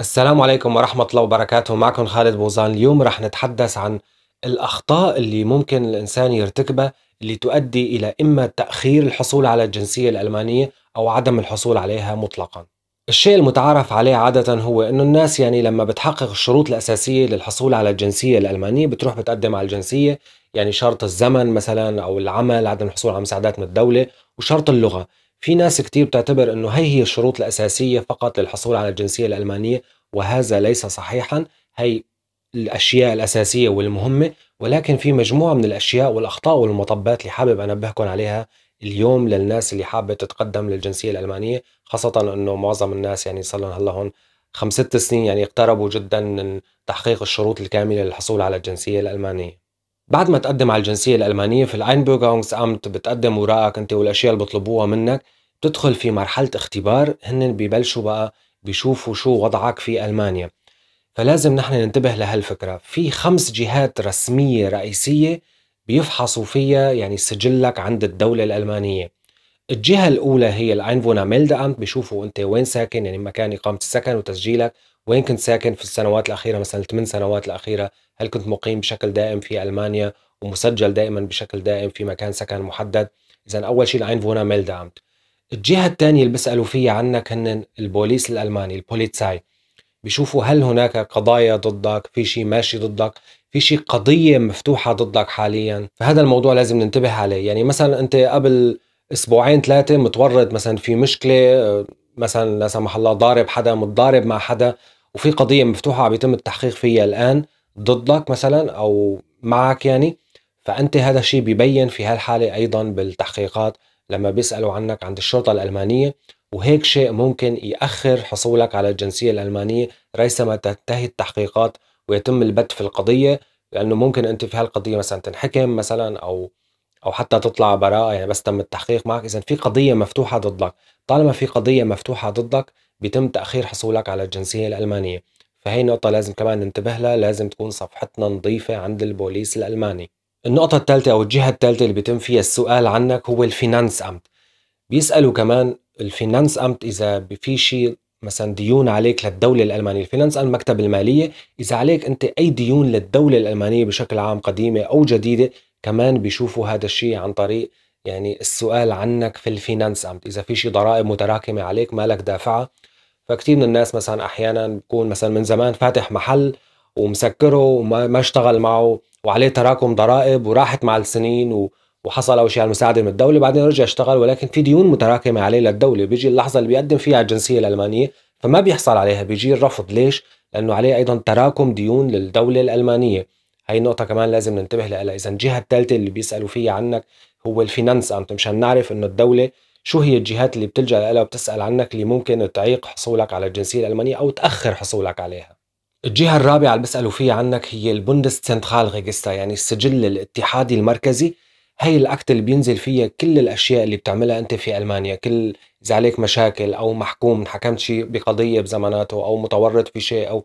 السلام عليكم ورحمة الله وبركاته معكم خالد بوزان اليوم رح نتحدث عن الأخطاء اللي ممكن الإنسان يرتكبها اللي تؤدي إلى إما تأخير الحصول على الجنسية الألمانية أو عدم الحصول عليها مطلقا الشيء المتعارف عليه عادة هو أنه الناس يعني لما بتحقق الشروط الأساسية للحصول على الجنسية الألمانية بتروح بتقدم على الجنسية يعني شرط الزمن مثلا أو العمل عدم الحصول على مساعدات من الدولة وشرط اللغة في ناس كتير بتعتبر انه هي هي الشروط الاساسيه فقط للحصول على الجنسيه الالمانيه وهذا ليس صحيحا هي الاشياء الاساسيه والمهمه ولكن في مجموعه من الاشياء والاخطاء والمطبات اللي حابب انبهكم عليها اليوم للناس اللي حابه تتقدم للجنسيه الالمانيه خاصه انه معظم الناس يعني صار لهم هلا هون خمس ست سنين يعني اقتربوا جدا من تحقيق الشروط الكامله للحصول على الجنسيه الالمانيه بعد ما تقدم على الجنسية الألمانية في أمت بتقدم وراءك أنت والأشياء اللي بطلبوها منك بتدخل في مرحلة اختبار هن ببلشوا بقى بيشوفوا شو وضعك في ألمانيا فلازم نحن ننتبه لهالفكرة في خمس جهات رسمية رئيسية بيفحصوا فيها يعني سجلك عند الدولة الألمانية الجهة الأولى هي الأينفونا ميلد أمت بيشوفوا أنت وين ساكن يعني مكان إقامة السكن وتسجيلك وين كنت ساكن في السنوات الأخيرة مثلا الثمان سنوات الأخيرة هل كنت مقيم بشكل دائم في ألمانيا ومسجل دائما بشكل دائم في مكان سكن محدد إذا أول شيء العين فونا دامت الجهة الثانية اللي بيسألوا فيها عنك هن البوليس الألماني البوليتساي بيشوفوا هل هناك قضايا ضدك في شيء ماشي ضدك في شيء قضية مفتوحة ضدك حاليا فهذا الموضوع لازم ننتبه عليه يعني مثلا أنت قبل أسبوعين ثلاثة متورط مثلا في مشكلة آه، مثلا لا سمح الله ضارب حدا متضارب مع حدا وفي قضيه مفتوحه عم يتم التحقيق فيها الان ضدك مثلا او معك يعني فانت هذا الشيء ببين في هالحاله ايضا بالتحقيقات لما بيسالوا عنك عند الشرطه الالمانيه وهيك شيء ممكن ياخر حصولك على الجنسيه الالمانيه ريثما تنتهي التحقيقات ويتم البت في القضيه لانه ممكن انت في هالقضيه مثلا تنحكم مثلا او او حتى تطلع براءه يعني بس تم التحقيق معك اذا في قضيه مفتوحه ضدك طالما في قضيه مفتوحه ضدك بيتم تاخير حصولك على الجنسيه الالمانيه فهي نقطة لازم كمان ننتبه لها لازم تكون صفحتنا نظيفة عند البوليس الألماني النقطة الثالثة أو الجهة الثالثة اللي بيتم فيها السؤال عنك هو الفينانس أمت بيسألوا كمان الفينانس أمت إذا في شيء مثلا ديون عليك للدولة الألمانية الفينانس أمت مكتب المالية إذا عليك أنت أي ديون للدولة الألمانية بشكل عام قديمة أو جديدة كمان بيشوفوا هذا الشيء عن طريق يعني السؤال عنك في الفينانس عم اذا في شيء ضرائب متراكمه عليك مالك دافعها فكتير من الناس مثلا احيانا بكون مثلا من زمان فاتح محل ومسكره وما اشتغل معه وعليه تراكم ضرائب وراحت مع السنين و وحصل اول شيء على المساعده من الدوله بعدين رجع اشتغل ولكن في ديون متراكمه عليه للدوله بيجي اللحظه اللي بيقدم فيها الجنسيه الالمانيه فما بيحصل عليها بيجي الرفض ليش لانه عليه ايضا تراكم ديون للدوله الالمانيه هاي نقطة كمان لازم ننتبه لها إذا الجهة الثالثة اللي بيسألوا فيها عنك هو الفينانس أنت مشان نعرف إنه الدولة شو هي الجهات اللي بتلجأ لها وبتسأل عنك اللي ممكن تعيق حصولك على الجنسية الألمانية أو تأخر حصولك عليها الجهة الرابعة اللي بيسألوا فيها عنك هي البوندس سنترال ريجستا يعني السجل الاتحادي المركزي هي الاكت اللي بينزل فيها كل الاشياء اللي بتعملها انت في المانيا كل اذا عليك مشاكل او محكوم حكمت شيء بقضيه بزماناته او متورط في شيء او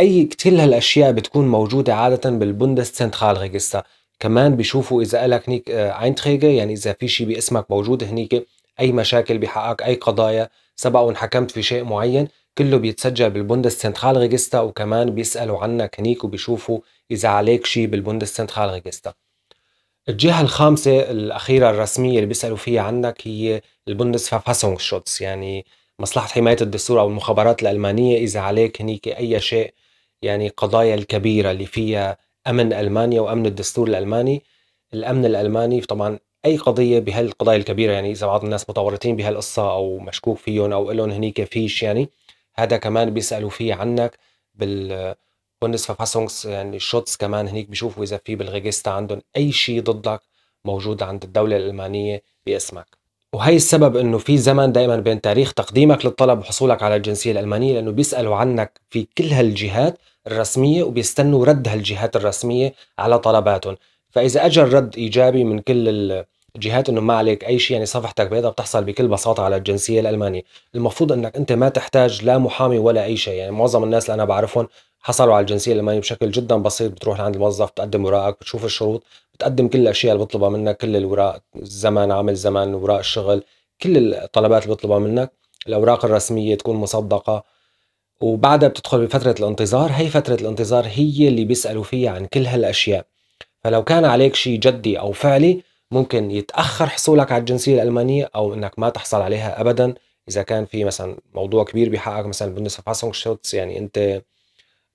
اي كتير هالاشياء بتكون موجوده عاده بالبوندس سنترال ريجستر كمان بيشوفوا اذا لك هنيك اينتريجه آه، يعني اذا في شيء باسمك موجود هنيك اي مشاكل بحقك اي قضايا سبق وانحكمت في شيء معين كله بيتسجل بالبوندس سنترال ريجستر وكمان بيسالوا عنك هنيك وبيشوفوا اذا عليك شيء بالبوندس سنترال ريجستر الجهة الخامسة الأخيرة الرسمية اللي بيسألوا فيها عنك هي البوندس فاسونغ شوتس يعني مصلحة حماية الدستور أو المخابرات الألمانية إذا عليك هنيك أي شيء يعني قضايا الكبيره اللي فيها امن المانيا وامن الدستور الالماني الامن الالماني طبعا اي قضيه بهالقضايا الكبيره يعني اذا بعض الناس متورطين بهالقصه او مشكوك فيهم او لهم هنيك فيش يعني هذا كمان بيسالوا فيه عنك بال يعني الشوتس كمان هنيك بيشوفوا اذا في بالريجستا عندهم اي شيء ضدك موجود عند الدوله الالمانيه باسمك وهي السبب انه في زمن دائما بين تاريخ تقديمك للطلب وحصولك على الجنسيه الالمانيه لانه بيسالوا عنك في كل هالجهات الرسميه وبيستنوا رد هالجهات الرسميه على طلباتهم فاذا اجى الرد ايجابي من كل الجهات انه ما عليك اي شيء يعني صفحتك بيضاء بتحصل بكل بساطه على الجنسيه الالمانيه المفروض انك انت ما تحتاج لا محامي ولا اي شيء يعني معظم الناس اللي انا بعرفهم حصلوا على الجنسيه الالمانيه بشكل جدا بسيط بتروح لعند الموظف بتقدم وراءك بتشوف الشروط بتقدم كل الاشياء اللي بيطلبها منك كل الوراق الزمن عمل زمن وراق الشغل كل الطلبات اللي بيطلبها منك الاوراق الرسميه تكون مصدقه وبعدها بتدخل بفتره الانتظار هي فتره الانتظار هي اللي بيسالوا فيها عن كل هالاشياء فلو كان عليك شيء جدي او فعلي ممكن يتاخر حصولك على الجنسيه الالمانيه او انك ما تحصل عليها ابدا اذا كان في مثلا موضوع كبير بحقك مثلا بالنسبه يعني انت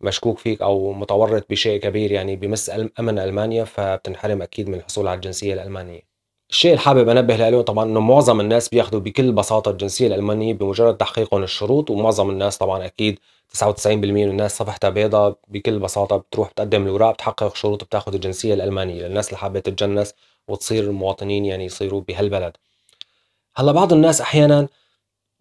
مشكوك فيك او متورط بشيء كبير يعني بمس امن المانيا فبتنحرم اكيد من الحصول على الجنسيه الالمانيه الشيء اللي حابب انبه له طبعا انه معظم الناس بياخذوا بكل بساطه الجنسيه الالمانيه بمجرد تحقيقهم الشروط ومعظم الناس طبعا اكيد 99% من الناس صفحتها بيضاء بكل بساطه بتروح بتقدم الاوراق بتحقق شروط بتاخذ الجنسيه الالمانيه للناس اللي حابه تتجنس وتصير مواطنين يعني يصيروا بهالبلد هلا بعض الناس احيانا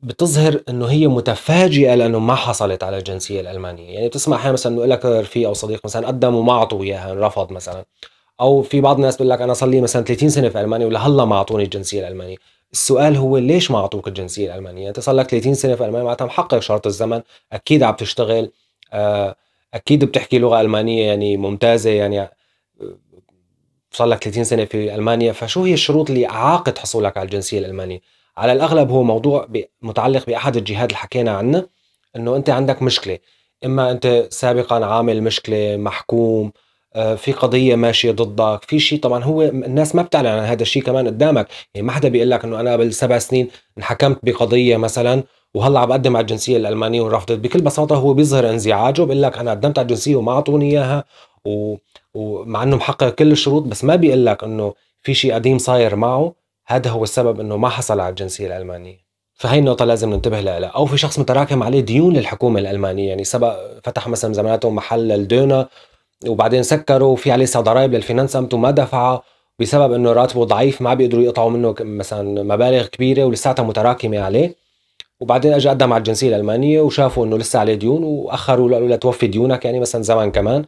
بتظهر انه هي متفاجئه لانه ما حصلت على الجنسيه الالمانيه، يعني بتسمع احيانا مثلا انه لك رفيق او صديق مثلا قدم وما اعطوه اياها رفض مثلا او في بعض الناس بيقول لك انا صار لي مثلا 30 سنه في المانيا ولهلا ما اعطوني الجنسيه الالمانيه، السؤال هو ليش ما اعطوك الجنسيه الالمانيه؟ يعني انت صار لك 30 سنه في المانيا معناتها محقق شرط الزمن، اكيد عم تشتغل آه، اكيد بتحكي لغه المانيه يعني ممتازه يعني آه، صار لك 30 سنه في المانيا، فشو هي الشروط اللي اعاقت حصولك على الجنسيه الالمانيه؟ على الاغلب هو موضوع متعلق باحد الجهات اللي حكينا عنه انه انت عندك مشكله اما انت سابقا عامل مشكله محكوم آه، في قضيه ماشيه ضدك في شيء طبعا هو الناس ما بتعلن عن هذا الشيء كمان قدامك يعني ما حدا بيقول لك انه انا قبل سبع سنين انحكمت بقضيه مثلا وهلا عم بقدم على الجنسيه الالمانيه ورفضت بكل بساطه هو بيظهر انزعاجه بيقول لك انا قدمت على الجنسيه وما اعطوني اياها و... ومع انه محقق كل الشروط بس ما بيقول لك انه في شيء قديم صاير معه هذا هو السبب انه ما حصل على الجنسيه الالمانيه فهي النقطة لازم ننتبه لها أو في شخص متراكم عليه ديون للحكومة الألمانية يعني سبق فتح مثلا زماناته محل للدونا وبعدين سكروا وفي عليه ضرائب للفينانس امت وما دفعها بسبب انه راتبه ضعيف ما بيقدروا يقطعوا منه مثلا مبالغ كبيره ولساتها متراكمه عليه وبعدين اجى قدم على الجنسيه الالمانيه وشافوا انه لسه عليه ديون واخروا له لتوفي ديونك يعني مثلا زمن كمان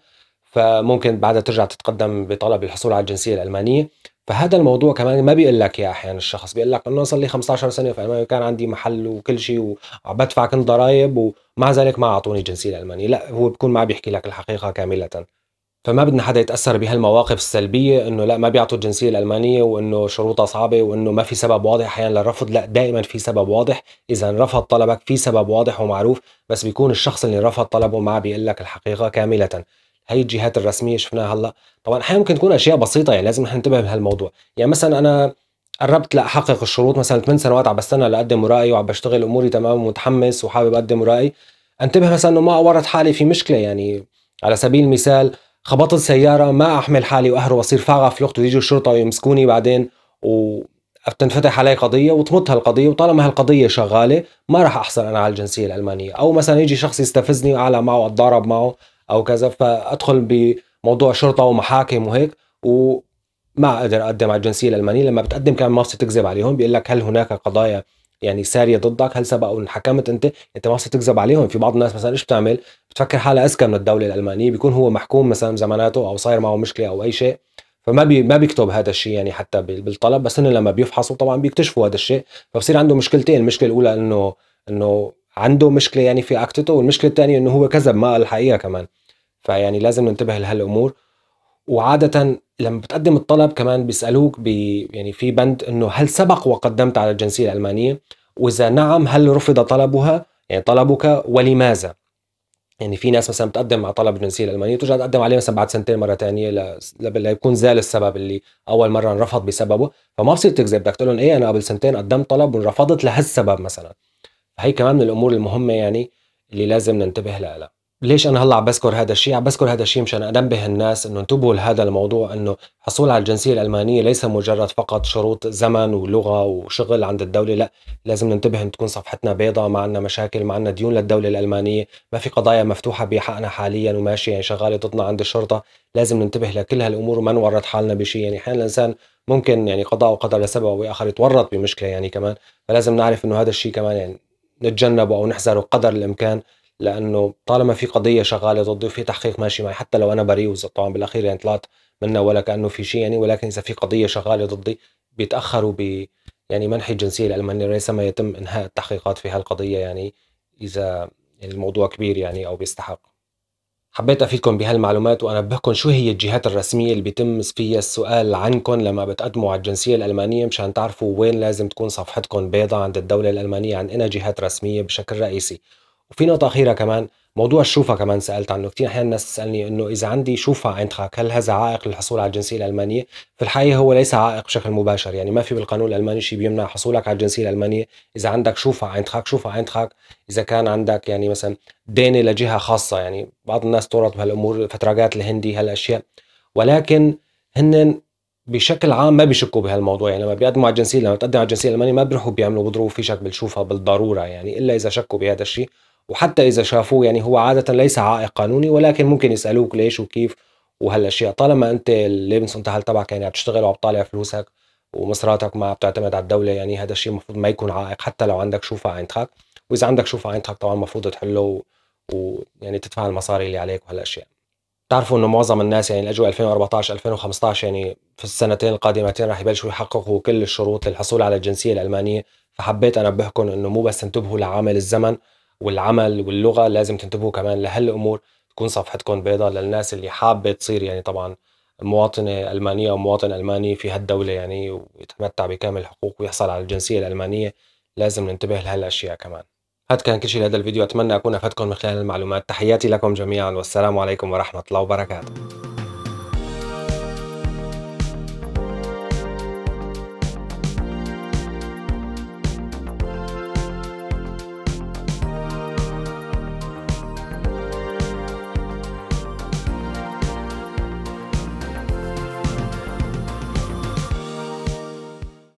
فممكن بعدها ترجع تتقدم بطلب الحصول على الجنسيه الالمانيه فهذا الموضوع كمان ما بيقول لك يا احيانا الشخص بيقول لك انه صار لي 15 سنه في المانيا وكان عندي محل وكل شيء وبدفع كنت ضرائب ومع ذلك ما اعطوني الجنسيه الالمانيه لا هو بكون ما بيحكي لك الحقيقه كامله فما بدنا حدا يتاثر بهالمواقف السلبيه انه لا ما بيعطوا الجنسيه الالمانيه وانه شروطها صعبه وانه ما في سبب واضح احيانا للرفض لا دائما في سبب واضح اذا رفض طلبك في سبب واضح ومعروف بس بيكون الشخص اللي رفض طلبه ما بيقول لك الحقيقه كامله هي الجهات الرسميه شفناها هلا طبعا احيانا ممكن تكون اشياء بسيطه يعني لازم نحن ننتبه بهالموضوع يعني مثلا انا قربت لاحقق الشروط مثلا 8 سنوات عم بستنى لاقدم مرائي وعم بشتغل اموري تمام ومتحمس وحابب اقدم مرائي انتبه مثلا انه ما اورط حالي في مشكله يعني على سبيل المثال خبطت سياره ما احمل حالي واهرب واصير فاغع في الوقت ويجوا الشرطه ويمسكوني بعدين و علي قضية وتمط هالقضية وطالما هالقضية شغالة ما راح أحصل أنا على الجنسية الألمانية أو مثلا يجي شخص يستفزني وأعلى معه اتضارب معه او كذا فادخل بموضوع شرطه ومحاكم وهيك وما اقدر اقدم على الجنسيه الالمانيه لما بتقدم كان ما تكذب عليهم بيقول لك هل هناك قضايا يعني ساريه ضدك هل سبق وانحكمت انت انت ما تكذب عليهم في بعض الناس مثلا ايش بتعمل بتفكر حالها اذكى من الدوله الالمانيه بيكون هو محكوم مثلا زماناته او صاير معه مشكله او اي شيء فما بي ما بيكتب هذا الشيء يعني حتى بالطلب بس هن لما بيفحصوا طبعا بيكتشفوا هذا الشيء فبصير عنده مشكلتين المشكله الاولى انه انه عنده مشكله يعني في اكتته والمشكله الثانيه انه هو كذب ما قال الحقيقه كمان فيعني لازم ننتبه لهالامور وعادة لما بتقدم الطلب كمان بيسألوك بي يعني في بند انه هل سبق وقدمت على الجنسية الألمانية؟ وإذا نعم هل رفض طلبها؟ يعني طلبك ولماذا؟ يعني في ناس مثلا بتقدم على طلب الجنسيه الالمانيه ترجع تقدم عليه مثلا بعد سنتين مره ثانيه ليكون زال السبب اللي اول مره انرفض بسببه فما بصير تكذب بدك تقول لهم ايه انا قبل سنتين قدمت طلب وانرفضت لهالسبب مثلا هي كمان من الامور المهمه يعني اللي لازم ننتبه لها ليش انا هلا عم بذكر هذا الشيء؟ عم بذكر هذا الشيء مشان انبه الناس انه انتبهوا لهذا الموضوع انه الحصول على الجنسيه الالمانيه ليس مجرد فقط شروط زمن ولغه وشغل عند الدوله، لا، لازم ننتبه ان تكون صفحتنا بيضاء، ما عندنا مشاكل، ما عندنا ديون للدوله الالمانيه، ما في قضايا مفتوحه بحقنا حاليا وماشيه يعني شغاله ضدنا عند الشرطه، لازم ننتبه لكل هالامور وما نورط حالنا بشيء، يعني احيانا الانسان ممكن يعني قضاء وقدر لسبب او اخر يتورط بمشكله يعني كمان، فلازم نعرف انه هذا الشيء كمان يعني نتجنبه او نحذره قدر الامكان لانه طالما في قضيه شغاله ضدي وفي تحقيق ماشي معي حتى لو انا بريء طبعا بالاخير يعني طلعت منه ولا كانه في شيء يعني ولكن اذا في قضيه شغاله ضدي بيتاخروا ب يعني منح الجنسيه الالمانيه ليس ما يتم انهاء التحقيقات في هالقضيه يعني اذا يعني الموضوع كبير يعني او بيستحق حبيت افيدكم بهالمعلومات وانبهكم شو هي الجهات الرسميه اللي بيتم فيها السؤال عنكم لما بتقدموا على الجنسيه الالمانيه مشان تعرفوا وين لازم تكون صفحتكم بيضاء عند الدوله الالمانيه عن انها جهات رسميه بشكل رئيسي وفي نقطه اخيره كمان موضوع الشوفة كمان سألت عنه كثير أحيانا الناس تسألني أنه إذا عندي شوفة أينتراك هل هذا عائق للحصول على الجنسية الألمانية في الحقيقة هو ليس عائق بشكل مباشر يعني ما في بالقانون الألماني شيء بيمنع حصولك على الجنسية الألمانية إذا عندك شوفة أينتراك شوفة أينتراك إذا كان عندك يعني مثلا دينة لجهة خاصة يعني بعض الناس تورط بهالأمور فتراجات الهندي هالأشياء ولكن هن بشكل عام ما بيشكوا بهالموضوع يعني لما بيقدموا على الجنسيه لما بتقدم على الجنسيه الالمانيه ما بيروحوا بيعملوا بيضربوا في شك بالشوفه بالضروره يعني الا اذا شكوا بهذا الشيء وحتى إذا شافوه يعني هو عادة ليس عائق قانوني ولكن ممكن يسألوك ليش وكيف وهالأشياء طالما أنت الليبنس انتهل تبعك يعني عم تشتغل وعم تطالع فلوسك ومصراتك ما بتعتمد على الدولة يعني هذا الشيء المفروض ما يكون عائق حتى لو عندك شوفة عندك وإذا عندك شوفة عندك طبعا المفروض تحله ويعني تدفع المصاري اللي عليك وهالأشياء بتعرفوا انه معظم الناس يعني الاجواء 2014 2015 يعني في السنتين القادمتين رح يبلشوا يحققوا كل الشروط للحصول على الجنسيه الالمانيه فحبيت انبهكم انه مو بس انتبهوا لعامل الزمن والعمل واللغه لازم تنتبهوا كمان لهالامور تكون صفحتكم بيضاء للناس اللي حابه تصير يعني طبعا مواطنه المانيه او مواطن الماني في هالدوله يعني ويتمتع بكامل الحقوق ويحصل على الجنسيه الالمانيه لازم ننتبه لهالاشياء كمان هذا كان كل شيء لهذا الفيديو اتمنى اكون افدتكم من خلال المعلومات تحياتي لكم جميعا والسلام عليكم ورحمه الله وبركاته